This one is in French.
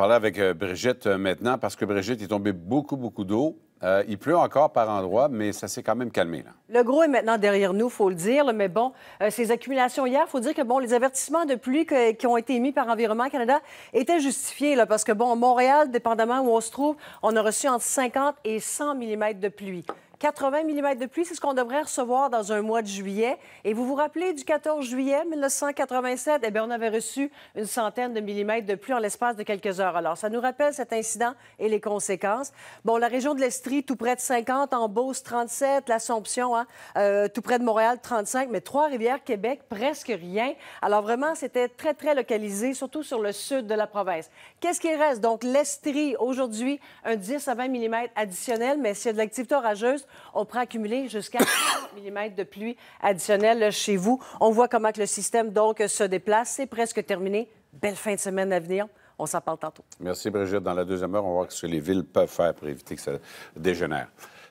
parler avec euh, Brigitte euh, maintenant parce que Brigitte est tombé beaucoup, beaucoup d'eau. Euh, il pleut encore par endroits, mais ça s'est quand même calmé. Le gros est maintenant derrière nous, faut le dire. mais bon, ces accumulations hier, faut dire que bon, les avertissements de pluie qui ont été émis par Environnement Canada étaient justifiés là, parce que bon, Montréal, dépendamment où on se trouve, on a reçu entre 50 et 100 mm de pluie. 80 mm de pluie, c'est ce qu'on devrait recevoir dans un mois de juillet. Et vous vous rappelez du 14 juillet 1987? Eh bien, on avait reçu une centaine de millimètres de pluie en l'espace de quelques heures. Alors, ça nous rappelle cet incident et les conséquences. Bon, la région de l'Estrie, tout près de 50, en Beauce, 37, l'Assomption, hein, euh, tout près de Montréal, 35, mais Trois-Rivières, Québec, presque rien. Alors, vraiment, c'était très, très localisé, surtout sur le sud de la province. Qu'est-ce qui reste? Donc, l'Estrie, aujourd'hui, un 10 à 20 mm additionnel, mais s'il y a de l'activité orageuse, on prend accumuler jusqu'à 40 mm de pluie additionnelle chez vous. On voit comment que le système donc se déplace. C'est presque terminé. Belle fin de semaine à venir. On s'en parle tantôt. Merci, Brigitte. Dans la deuxième heure, on va voir ce que les villes peuvent faire pour éviter que ça dégénère.